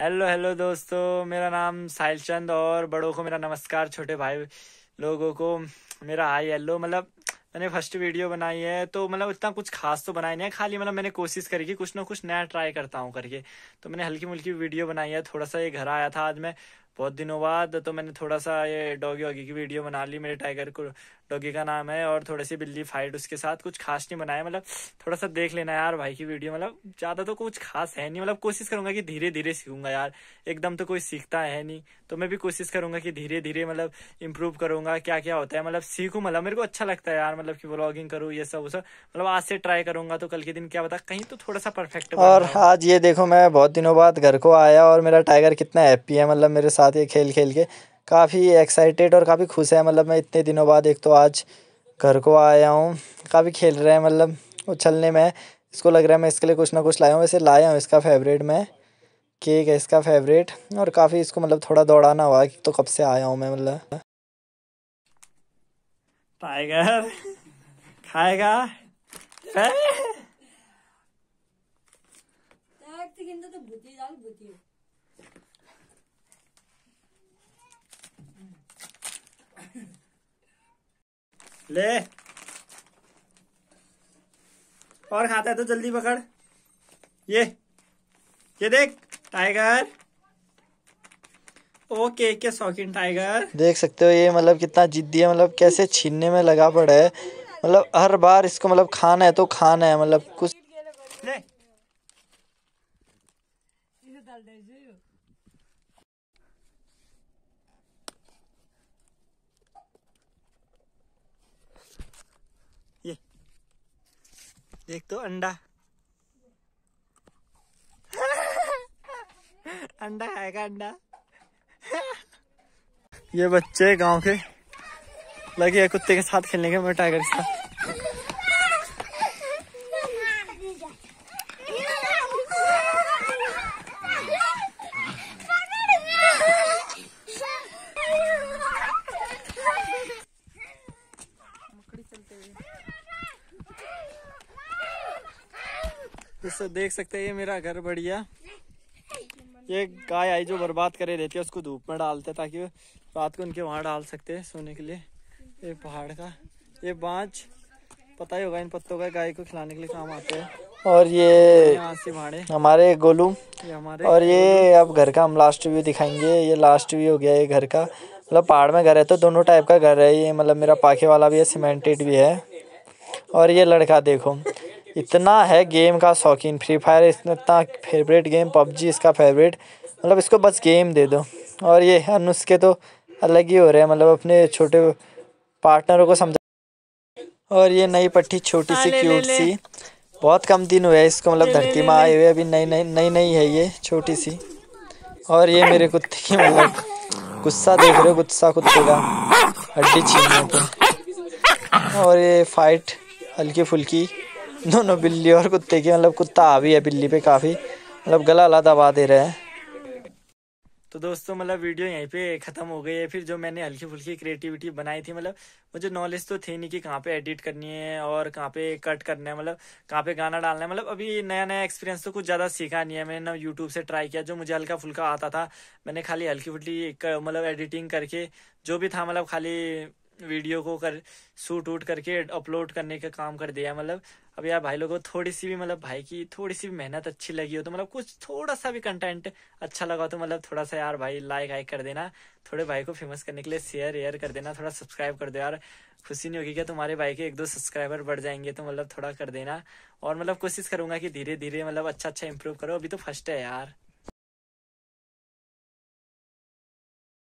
Hello hello दोस्तों मेरा नाम साहिल चंद और बड़ों को मेरा नमस्कार छोटे भाई लोगों को मेरा हाई हेलो मतलब मैंने फर्स्ट वीडियो बनाई है तो मतलब इतना कुछ खास तो बनाया नहीं है खाली मतलब मैंने कोशिश करी कि कुछ ना कुछ नया ट्राई करता हूँ करके तो मैंने हल्की मुल्की वीडियो बनाई है थोड़ा सा ये घर आया था आज मैं बहुत दिनों बाद तो मैंने थोड़ा सा ये डॉगी वॉगी की वीडियो बना ली मेरे टाइगर को डॉगी का नाम है और थोड़ी सी बिल्ली फाइट उसके साथ कुछ खास नहीं बनाया मतलब थोड़ा सा देख लेना यार भाई की वीडियो मतलब ज़्यादा तो कुछ खास है नहीं मतलब कोशिश करूंगा कि धीरे धीरे सीखूंगा यार एकदम तो कोई सीखता है नहीं तो मैं भी कोशिश करूंगा कि धीरे धीरे मतलब इम्प्रूव करूंगा क्या क्या होता है मतलब सीखू मतलब मेरे को अच्छा लगता है यार मतलब की ब्लॉगिंग करूँ ये सब वो सब मतलब आज से ट्राई करूंगा तो कल के दिन क्या बता कहीं तो थोड़ा सा परफेक्ट और आज ये देखो मैं बहुत दिनों बाद घर को आया और मेरा टाइगर कितना हैप्पी है मतलब मेरे साथ साथ ये खेल खेल के काफ़ी एक्साइटेड और काफ़ी खुश है मतलब मैं इतने दिनों बाद एक तो आज घर को आया हूँ काफ़ी खेल रहे हैं मतलब उछलने में इसको लग रहा है मैं इसके लिए कुछ ना कुछ लाया हूँ वैसे लाया हूँ इसका फेवरेट मैं केक है इसका फेवरेट और काफ़ी इसको मतलब थोड़ा दौड़ाना हुआ तो कब से आया हूँ मैं मतलब टाइगर खाएगा কিন্তু তো ভূতি ले और खाता है तो जल्दी पकड़ ये ये देख टाइगर ओके के शौकीन टाइगर देख सकते हो ये मतलब कितना जिद्दी है मतलब कैसे छीनने में लगा पड़ा है मतलब हर बार इसको मतलब खाना है तो खाना है मतलब कुछ ले। एक तो अंडा अंडा खाएगा अंडा ये बच्चे गांव के लगे कुत्ते के साथ खेलने के मैं टाइगर के साथ जिससे तो देख सकते हैं ये मेरा घर बढ़िया ये गाय आई जो बर्बाद करे रहती है उसको धूप में डालते हैं ताकि रात को उनके वहाँ डाल सकते हैं सोने के लिए ये पहाड़ का ये बाँच पता ही होगा इन पत्तों का गाय को खिलाने के लिए काम आते हैं और ये हमारे गोलू हमारे और ये अब घर का हम लास्ट व्यू दिखाएंगे ये लास्ट व्यू हो गया ये घर का मतलब पहाड़ में घर है तो दोनों टाइप का घर है ये मतलब मेरा पाखे वाला भी है सीमेंटेड भी है और ये लड़का देखो इतना है गेम का शौकीन फ्री फायर इसमें इतना फेवरेट गेम पबजी इसका फेवरेट मतलब इसको बस गेम दे दो और ये अनुष के तो अलग ही हो रहे हैं मतलब अपने छोटे पार्टनरों को समझा और ये नई पट्टी छोटी हाँ, सी क्यूट सी बहुत कम दिन हुए इसको मतलब धरती में आए हुए अभी नई नई नई नई है ये छोटी सी और ये मेरे कुत्ते की मतलब गुस्सा देख रहे हो गुस्सा कुत्ते का हड्डी छीनने पर तो। और ये फाइट हल्की फुल्की दोनों बिल्ली और कुत्ते की मतलब कुत्ता आ भी है बिल्ली पे काफ़ी मतलब गला अला दबा दे रहा है तो दोस्तों मतलब वीडियो यहीं पे ख़त्म हो गई है फिर जो मैंने हल्की फुल्की क्रिएटिविटी बनाई थी मतलब मुझे नॉलेज तो थी नहीं कि कहाँ पे एडिट करनी है और कहाँ पे कट करना है मतलब कहाँ पे गाना डालना है मतलब अभी नया नया एक्सपीरियंस तो कुछ ज़्यादा सीखा नहीं है मैंने यूट्यूब से ट्राई किया जो मुझे हल्का फुल्का आता था मैंने खाली हल्की फुल्की मतलब एडिटिंग करके जो भी था मतलब खाली वीडियो को कर सूट उट करके अपलोड करने का काम कर दिया मतलब अब यार भाई लोगों थोड़ी सी भी मतलब भाई की थोड़ी सी भी मेहनत अच्छी लगी हो तो मतलब कुछ थोड़ा सा भी कंटेंट अच्छा लगा तो मतलब थोड़ा सा यार भाई लाइक आइक कर देना थोड़े भाई को फेमस करने के लिए शेयर एयर कर देना थोड़ा सब्सक्राइब कर दो यार खुशी नहीं होगी क्या तुम्हारे भाई के एक दो सब्सक्राइबर बढ़ जाएंगे तो मतलब थोड़ा कर देना और मतलब कोशिश करूंगा कि धीरे धीरे मतलब अच्छा अच्छा इंप्रूव करो अभी तो फर्स्ट है यार